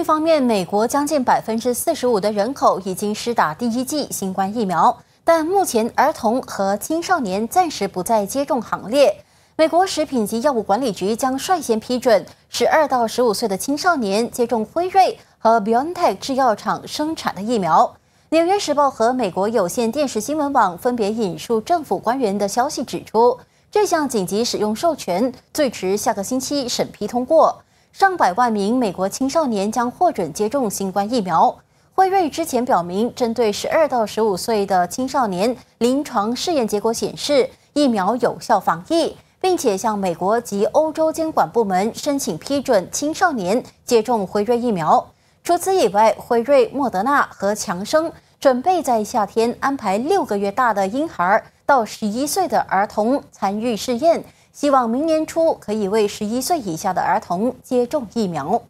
一方面，美国将近百分之四十五的人口已经施打第一剂新冠疫苗，但目前儿童和青少年暂时不在接种行列。美国食品及药物管理局将率先批准十二到十五岁的青少年接种辉瑞和 Biontech 制药厂生产的疫苗。《纽约时报》和美国有线电视新闻网分别引述政府官员的消息指出，这项紧急使用授权最迟下个星期审批通过。上百万名美国青少年将获准接种新冠疫苗。辉瑞之前表明，针对十二到十五岁的青少年，临床试验结果显示疫苗有效防疫，并且向美国及欧洲监管部门申请批准青少年接种辉瑞疫苗。除此以外，辉瑞、莫德纳和强生准备在夏天安排六个月大的婴儿。到十一岁的儿童参与试验，希望明年初可以为十一岁以下的儿童接种疫苗。